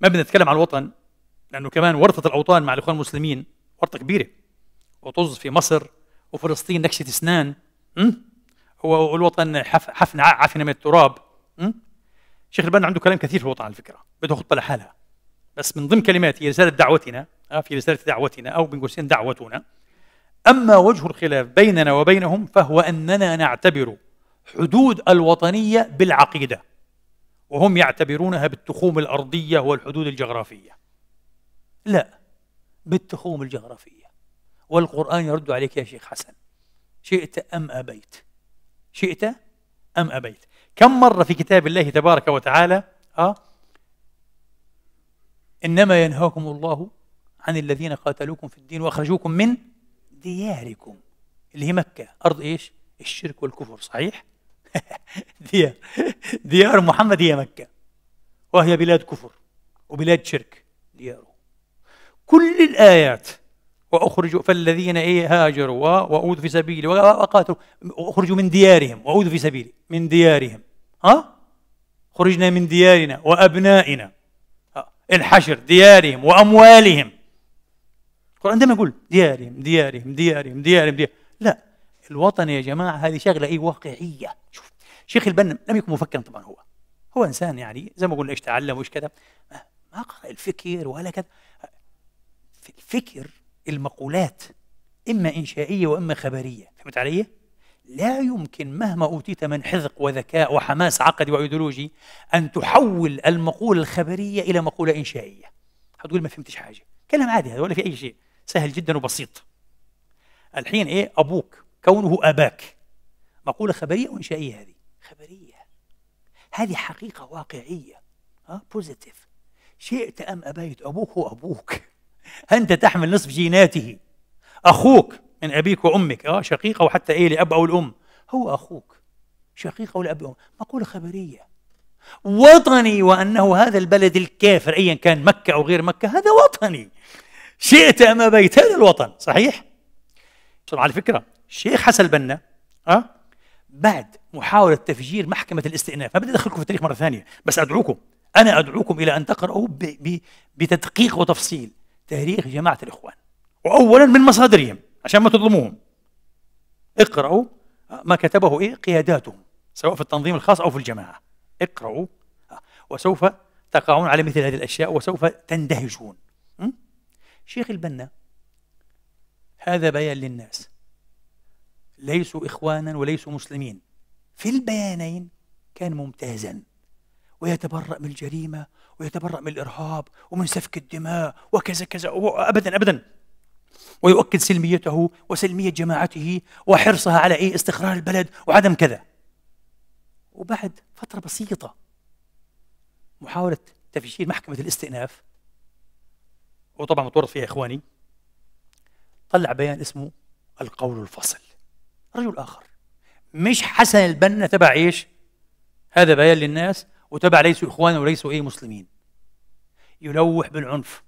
ما بدنا نتكلم عن الوطن لانه كمان ورطه الاوطان مع الاخوان المسلمين ورطه كبيره وطز في مصر وفلسطين نكشه اسنان هو الوطن حفن حفنه عفنه من التراب شيخ البنا عنده كلام كثير في الوطن على فكره بده خطه لحالها بس من ضمن هي رساله دعوتنا آه، في رساله دعوتنا او بين قوسين دعوتنا اما وجه الخلاف بيننا وبينهم فهو اننا نعتبر حدود الوطنيه بالعقيده وهم يعتبرونها بالتخوم الأرضية والحدود الجغرافية لا بالتخوم الجغرافية والقرآن يرد عليك يا شيخ حسن شئت أم أبيت شئت أم أبيت كم مرة في كتاب الله تبارك وتعالى آه إنما ينهاكم الله عن الذين قاتلوكم في الدين وأخرجوكم من دياركم اللي هي مكة أرض إيش الشرك والكفر صحيح ديار ديار محمد هي مكة وهي بلاد كفر وبلاد شرك دياره كل الآيات وأخرجوا فالذين إيه هاجروا وأوذوا في سبيلي وقاتلوا أخرجوا من ديارهم وأوذوا في سبيلي من ديارهم ها خرجنا من ديارنا وأبنائنا الحشر ديارهم وأموالهم القرآن دائما يقول ديارهم ديارهم ديارهم ديارهم ديارهم الوطن يا جماعة هذه شغلة إيه واقعية شوف شيخ البنا لم يكن مفكرا طبعا هو هو إنسان يعني زي ما قلنا إيش تعلم وإيش كذا ما قرأ الفكر ولا كذا في الفكر المقولات إما إنشائية وإما خبرية فهمت علي؟ لا يمكن مهما أوتيت من حذق وذكاء وحماس عقدي وأيديولوجي أن تحول المقولة الخبرية إلى مقولة إنشائية هتقول ما فهمتش حاجة كلام عادي هذا ولا في أي شيء سهل جدا وبسيط الحين إيه أبوك كونه أباك مقولة خبرية وإنشائية هذه خبرية هذه حقيقة واقعية ها بوزيتيف شئت أم أبيت أبوك هو أبوك أنت تحمل نصف جيناته أخوك من أبيك وأمك أه شقيقة وحتى إيه لأب أو الأم هو أخوك شقيقة ولأب أو مقولة خبرية وطني وأنه هذا البلد الكافر أيا كان مكة أو غير مكة هذا وطني شئت أم أبيت هذا الوطن صحيح؟ على فكرة الشيخ حسن البنا أه؟ بعد محاولة تفجير محكمة الاستئناف ما بدي أدخلكم في التاريخ مرة ثانية بس أدعوكم أنا أدعوكم إلى أن تقرأوا ب... ب... بتدقيق وتفصيل تاريخ جماعة الإخوان وأولا من مصادرهم عشان ما تظلموهم اقرأوا آه، ما كتبه إيه قياداتهم سواء في التنظيم الخاص أو في الجماعة اقرأوا آه، وسوف تقعون على مثل هذه الأشياء وسوف تندهشون شيخ البنا هذا بيان للناس ليسوا إخوانا وليسوا مسلمين في البيانين كان ممتازا ويتبرأ من الجريمة ويتبرأ من الإرهاب ومن سفك الدماء وكذا كذا أبدا أبدا ويؤكد سلميته وسلمية جماعته وحرصها على إيه استقرار البلد وعدم كذا وبعد فترة بسيطة محاولة تفشيل محكمة الاستئناف وطبعا متورط فيها إخواني طلع بيان اسمه القول الفصل رجل آخر مش حسن البنا تبع ايش؟ هذا بيان للناس وتبع ليسوا إخوانا وليسوا أي مسلمين يلوح بالعنف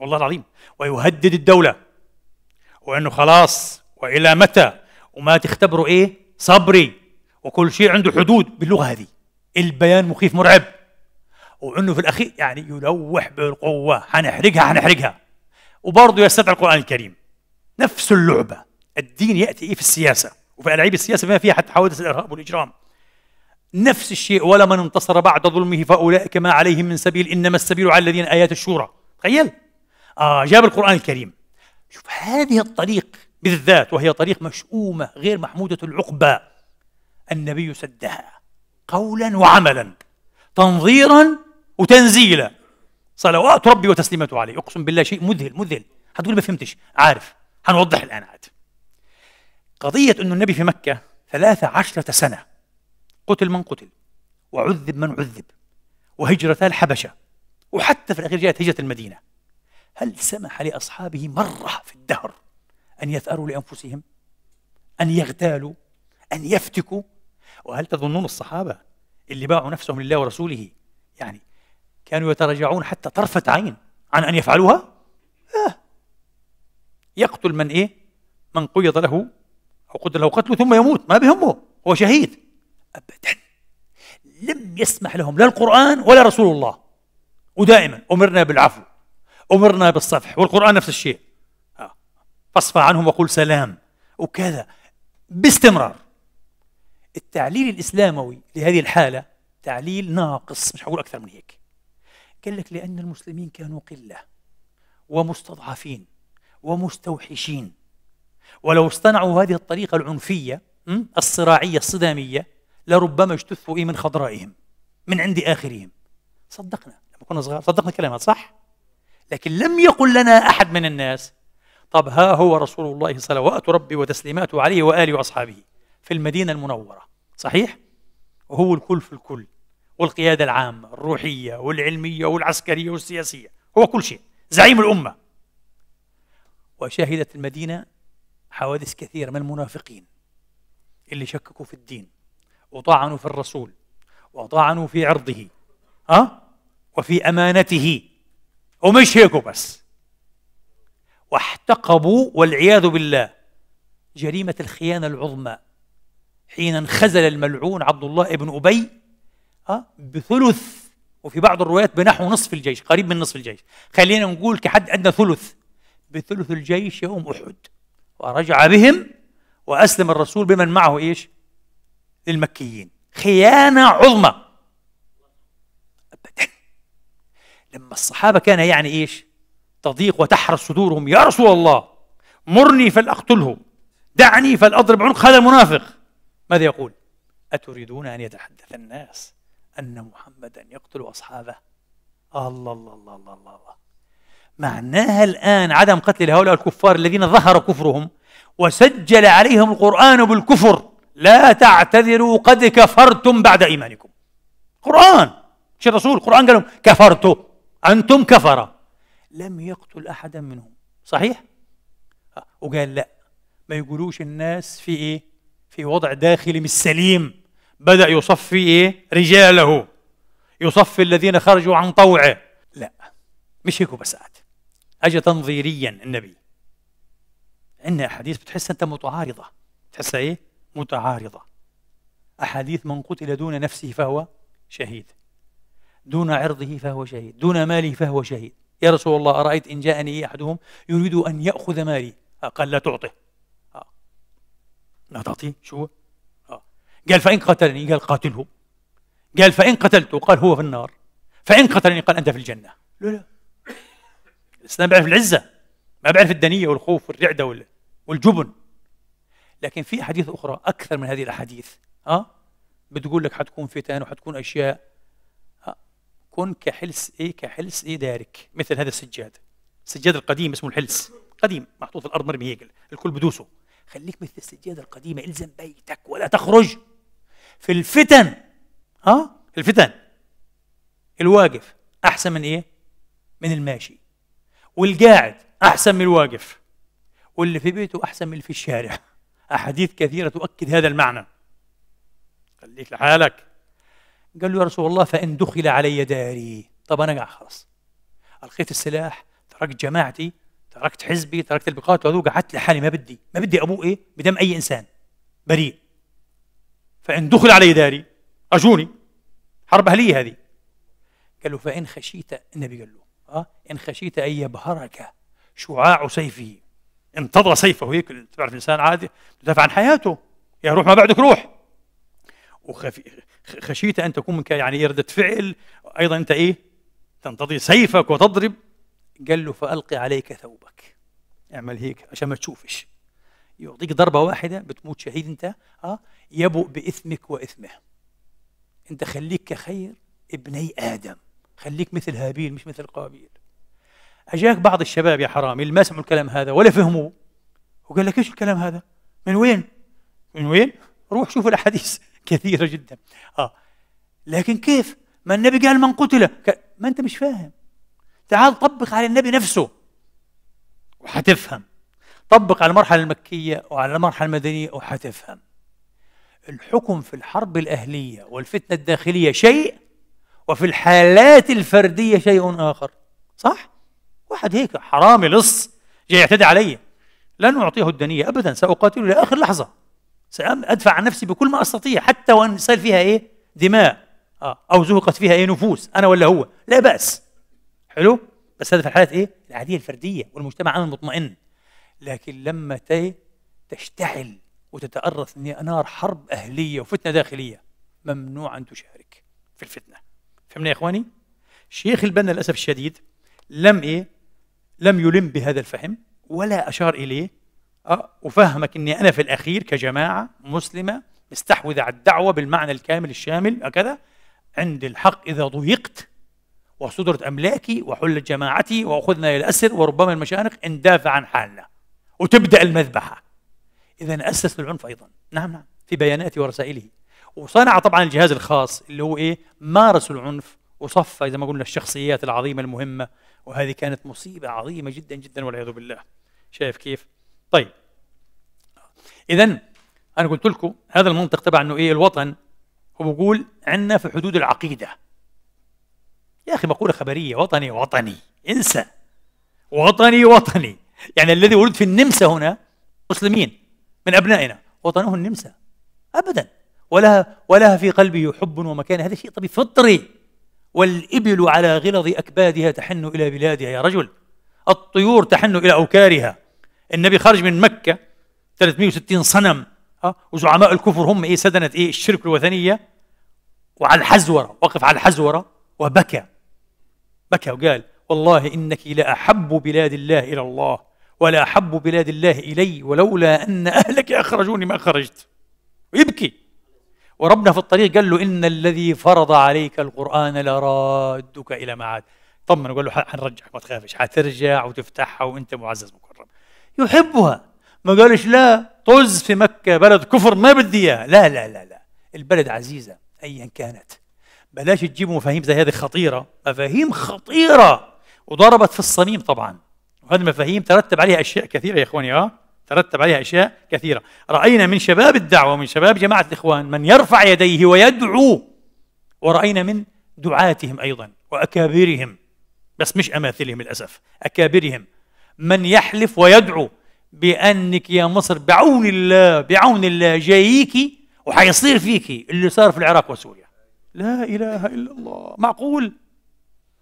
والله العظيم ويهدد الدولة وأنه خلاص وإلى متى وما تختبروا إيه صبري وكل شيء عنده حدود باللغة هذه البيان مخيف مرعب وأنه في الأخير يعني يلوح بالقوة حنحرقها حنحرقها وبرضه يستدعي القرآن الكريم نفس اللعبة الدين ياتي إيه في السياسه وفي ألاعيب السياسه بما فيها حتى حوادث الارهاب والاجرام نفس الشيء ولمن انتصر بعد ظلمه فاولئك ما عليهم من سبيل انما السبيل على الذين ايات الشورى تخيل آه جاب القران الكريم شوف هذه الطريق بالذات وهي طريق مشؤومه غير محموده العقبه النبي سدها قولا وعملا تنظيرا وتنزيلا صلوات ربي وتسليمته عليه اقسم بالله شيء مذهل مذهل هتقول ما فهمتش عارف هنوضح الان عاد قضية أن النبي في مكة ثلاثة عشرة سنة قتل من قتل وعذب من عذب وهجرتا الحبشة وحتى في الأخير جاءت هجرة المدينة هل سمح لأصحابه مرة في الدهر أن يثأروا لأنفسهم أن يغتالوا أن يفتكوا وهل تظنون الصحابة اللي باعوا نفسهم لله ورسوله يعني كانوا يتراجعون حتى طرفة عين عن أن يفعلوها لا يقتل من إيه من قيض له وقتله قتله ثم يموت ما بهمه هو شهيد أبدا لم يسمح لهم لا القرآن ولا رسول الله ودائما أمرنا بالعفو أمرنا بالصفح والقرآن نفس الشيء آه. فاصفى عنهم وقل سلام وكذا باستمرار التعليل الإسلاموي لهذه الحالة تعليل ناقص مش هقول أكثر من هيك قال لك لأن المسلمين كانوا قلة ومستضعفين ومستوحشين ولو اصطنعوا هذه الطريقة العنفية الصراعية الصدامية لربما اجتثوا إيه من خضرائهم من عند آخرهم صدقنا لما كنا صغار صدقنا كلامات صح لكن لم يقل لنا أحد من الناس طب ها هو رسول الله صلوات ربي وتسليماته عليه وآله وأصحابه في المدينة المنورة صحيح؟ وهو الكل في الكل والقيادة العامة الروحية والعلمية والعسكرية والسياسية هو كل شيء زعيم الأمة وشهدت المدينة حوادث كثيرة من المنافقين اللي شككوا في الدين وطعنوا في الرسول وطعنوا في عرضه ها وفي امانته ومش هيك بس واحتقبوا والعياذ بالله جريمة الخيانة العظمى حين انخزل الملعون عبد الله بن أبي ها بثلث وفي بعض الروايات بنحو نصف الجيش قريب من نصف الجيش خلينا نقول كحد أدنى ثلث بثلث الجيش يوم أحد فرجع بهم وأسلم الرسول بمن معه إيش للمكيين خيانة عظمى أبدا لما الصحابة كان يعني إيش تضيق وتحرس صدورهم يا رسول الله مرني فلأقتله دعني فلأضرب عنق هذا المنافق ماذا يقول أتريدون أن يتحدث الناس أن محمدا يقتل أصحابه الله الله الله الله الله, الله. معناها الآن عدم قتل هؤلاء الكفار الذين ظهر كفرهم وسجل عليهم القرآن بالكفر لا تعتذروا قد كفرتم بعد إيمانكم قرآن مش الرسول القرآن قال لهم كفرتوا أنتم كفرة لم يقتل أحدا منهم صحيح؟ آه، وقال لا ما يقولوش الناس في إيه؟ في وضع داخلي مش سليم بدأ يصفي إيه؟ رجاله يصفي الذين خرجوا عن طوعه لا مش هيك بس قاعد اجى تنظيريا النبي عندنا احاديث بتحس انت متعارضه تحسها ايه متعارضه احاديث من قتل دون نفسه فهو شهيد دون عرضه فهو شهيد دون ماله فهو شهيد يا رسول الله ارايت ان جاءني احدهم يريد ان ياخذ مالي آه، قال لا تعطه آه. لا تعطيه شو آه. قال فان قتلني قال قاتله قال فان قتلته قال هو في النار فان قتلني قال انت في الجنه لا لا الإسلام بيعرف العزة ما بيعرف الدنية والخوف والرعدة والجبن لكن في أحاديث أخرى أكثر من هذه الأحاديث أه؟ بتقول لك حتكون فتن وحتكون أشياء أه؟ كن كحلس إيه كحلس إيه دارك مثل هذا السجاد السجاد القديم اسمه الحلس قديم محطوط في الأرض مرمي هيكل الكل بدوسه خليك مثل السجادة القديمة الزم بيتك ولا تخرج في الفتن ها آه؟ الفتن الواقف أحسن من إيه من الماشي والقاعد أحسن من الواقف واللي في بيته أحسن من اللي في الشارع أحاديث كثيرة تؤكد هذا المعنى خليك لحالك قال له يا رسول الله فإن دخل علي داري طب أنا قاعد خلاص ألقيت السلاح تركت جماعتي تركت حزبي تركت اللي بيقاتلوا هذول قعدت لحالي ما بدي ما بدي أبوه إيه بدم أي إنسان بريء فإن دخل علي داري أجوني حرب أهلية هذه قال له فإن خشيت النبي قال له أه؟ إن خشيت أن يبهرك شعاع سيفه انتظر سيفه هيك تعرف الإنسان عادي تدافع عن حياته يا روح ما بعدك روح وخشيت أن تكون منك يعني ردة فعل أيضا أنت إيه تنتظر سيفك وتضرب قال له فألقي عليك ثوبك اعمل هيك عشان ما تشوفش يعطيك ضربة واحدة بتموت شهيد أنت أه؟ يبوء بإثمك وإثمه أنت خليك كخير ابني آدم خليك مثل هابيل مش مثل قابيل أجاك بعض الشباب يا حرامي اللي ما سمعوا الكلام هذا ولا فهموه وقال لك إيش الكلام هذا من وين من وين روح شوف الأحاديث كثيرة جدا آه لكن كيف ما النبي قال من قتل ما أنت مش فاهم تعال طبق على النبي نفسه وحتفهم طبق على المرحلة المكية وعلى المرحلة المدنية وحتفهم الحكم في الحرب الأهلية والفتنة الداخلية شيء وفي الحالات الفردية شيء آخر صح؟ واحد هيك حرامي لص جاي يعتدي علي لن أعطيه الدنية أبدا سأقاتله لآخر لحظة سأدفع عن نفسي بكل ما أستطيع حتى وإن سال فيها إيه؟ دماء آه، أو زهقت فيها إيه نفوس أنا ولا هو لا بأس حلو؟ بس هذا في الحالات إيه؟ العادية الفردية والمجتمع عامل مطمئن لكن لما تشتعل وتتأرث نار حرب أهلية وفتنة داخلية ممنوع أن تشارك في الفتنة فهمنا يا اخواني شيخ البنا للاسف الشديد لم ايه لم يلم بهذا الفهم ولا اشار اليه أه وفهمك اني انا في الاخير كجماعه مسلمه مستحوذه على الدعوه بالمعنى الكامل الشامل هكذا عند الحق اذا ضيقت وصدرت املاكي وحلت جماعتي واخذنا الى الاسر وربما المشانق اندافع عن حالنا وتبدا المذبحه اذا اسس للعنف ايضا نعم نعم في بياناته ورسائله وصنع طبعا الجهاز الخاص اللي هو ايه مارس العنف وصفى زي ما قلنا الشخصيات العظيمه المهمه وهذه كانت مصيبه عظيمه جدا جدا والعياذ بالله شايف كيف طيب اذا انا قلت لكم هذا المنطق تبع انه ايه الوطن هو بقول عندنا في حدود العقيده يا اخي مقوله خبريه وطني وطني انسى وطني وطني يعني الذي ولد في النمسا هنا مسلمين من ابنائنا وطنه النمسا ابدا ولها ولها في قلبه حب ومكانه هذا شيء طبيعي فطري والإبل على غلظ أكبادها تحن إلى بلادها يا رجل الطيور تحن إلى أوكارها النبي خرج من مكة 360 صنم ها آه، وزعماء الكفر هم إيه سدنة إيه الشرك الوثنية وعلى الحزورة وقف على الحزورة وبكى بكى وقال والله إنك لأحب بلاد الله إلى الله ولا أحب بلاد الله إلي ولولا أن أهلك أخرجوني ما خرجت ويبكي وربنا في الطريق قال له إن الذي فرض عليك القرآن لرادك إلى معاد طمن وقال له حنرجعك ما تخافش حترجع وتفتحها وأنت معزز مكرم يحبها ما قالش لا طز في مكة بلد كفر ما بدي اياها لا لا لا لا البلد عزيزة أيا كانت بلاش تجيب مفاهيم زي هذه خطيرة مفاهيم خطيرة وضربت في الصميم طبعا وهذه المفاهيم ترتب عليها أشياء كثيرة يا إخواني آه ترتب عليها اشياء كثيره راينا من شباب الدعوه ومن شباب جماعه الاخوان من يرفع يديه ويدعو وراينا من دعاتهم ايضا واكابرهم بس مش اماثلهم للاسف اكابرهم من يحلف ويدعو بانك يا مصر بعون الله بعون الله جاييكي وحيصير فيكي اللي صار في العراق وسوريا لا اله الا الله معقول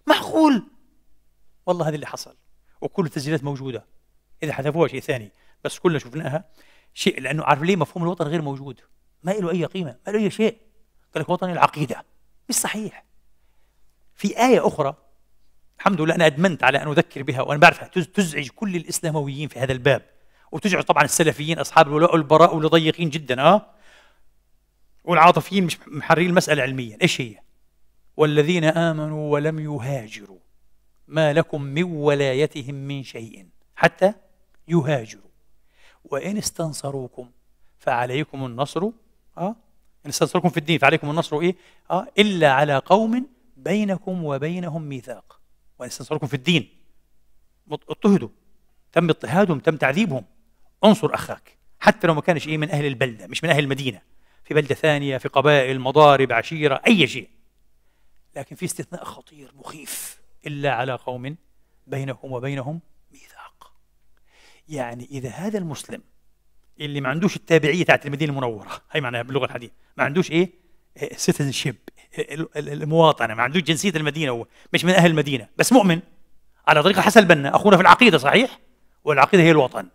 معقول والله هذا اللي حصل وكل التسجيلات موجوده اذا حذفوها شيء ثاني بس كلنا شفناها شيء لانه عارف ليه مفهوم الوطن غير موجود ما له اي قيمه ما له اي شيء قال لك وطني العقيده مش صحيح في ايه اخرى الحمد لله انا ادمنت على ان اذكر بها وانا بعرفها تزعج كل الاسلامويين في هذا الباب وتزعج طبعا السلفيين اصحاب الولاء والبراء والضيقين جدا اه والعاطفيين مش محررين المساله علميا ايش هي؟ والذين امنوا ولم يهاجروا ما لكم من ولايتهم من شيء حتى يهاجروا وإن استنصروكم فعليكم النصر أه؟ إن استنصركم في الدين فعليكم النصر إيه؟ أه؟ إلا على قوم بينكم وبينهم ميثاق وإن استنصركم في الدين اضطهدوا تم اضطهادهم تم تعذيبهم انصر أخاك حتى لو ما كانش إيه من أهل البلدة مش من أهل المدينة في بلدة ثانية في قبائل مضارب عشيرة أي شيء لكن في استثناء خطير مخيف إلا على قوم بينهم وبينهم يعني إذا هذا المسلم اللي ما عندوش التابعية تاعت المدينة المنورة هي معناها باللغة الحديث ما عندوش إيه شيب المواطنة ما عندوش جنسية المدينة هو مش من أهل المدينة بس مؤمن على طريقة حسن البنا أخونا في العقيدة صحيح والعقيدة هي الوطن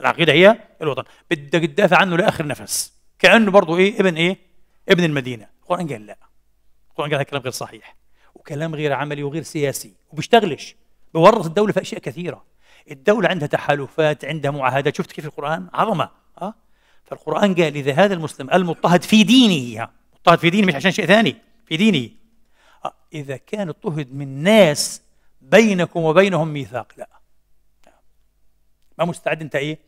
العقيدة هي الوطن بدك تدافع عنه لآخر نفس كأنه برضه إيه ابن إيه ابن المدينة القرآن قال لا القرآن قال كلام غير صحيح وكلام غير عملي وغير سياسي وبيشتغلش بورط الدولة في أشياء كثيرة الدولة عندها تحالفات عندها معاهدات شفت كيف القرآن عظمة أه؟ فالقرآن قال إذا هذا المسلم المضطهد في دينه مضطهد في دينه مش عشان شيء ثاني في دينه أه؟ إذا كان اضطهد من ناس بينكم وبينهم ميثاق لا ما مستعد أنت إيه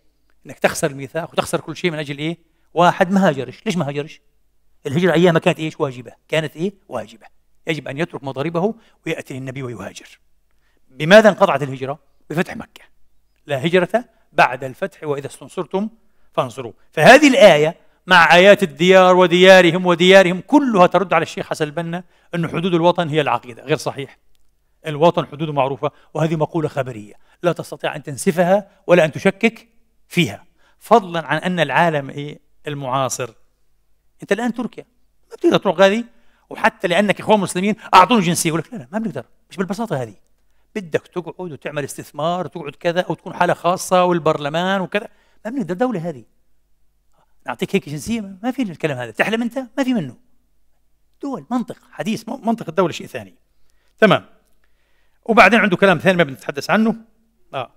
إنك تخسر الميثاق وتخسر كل شيء من أجل إيه واحد ما هاجرش ليش ما هاجرش الهجرة أيامها كانت إيش واجبة كانت إيه واجبة يجب أن يترك مضاربه ويأتي النبي ويهاجر بماذا انقطعت الهجرة بفتح مكة لا هجرة بعد الفتح وإذا استنصرتم فانصروا فهذه الآية مع آيات الديار وديارهم وديارهم كلها ترد على الشيخ حسن البنا أن حدود الوطن هي العقيدة غير صحيح الوطن حدوده معروفة وهذه مقولة خبرية لا تستطيع أن تنسفها ولا أن تشكك فيها فضلا عن أن العالم إيه المعاصر أنت الآن تركيا ما بتقدر تروح غادي وحتى لأنك إخوان مسلمين أعطوني جنسية يقول لك لا لا ما بنقدر مش بالبساطة هذه بدك تقعد وتعمل استثمار وتقعد كذا او تكون حاله خاصه والبرلمان وكذا ما بنقدر الدوله هذه نعطيك هيك جنسيه ما في الكلام هذا تحلم انت ما في منه دول منطق حديث منطق الدوله شيء ثاني تمام وبعدين عنده كلام ثاني ما بنتحدث عنه اه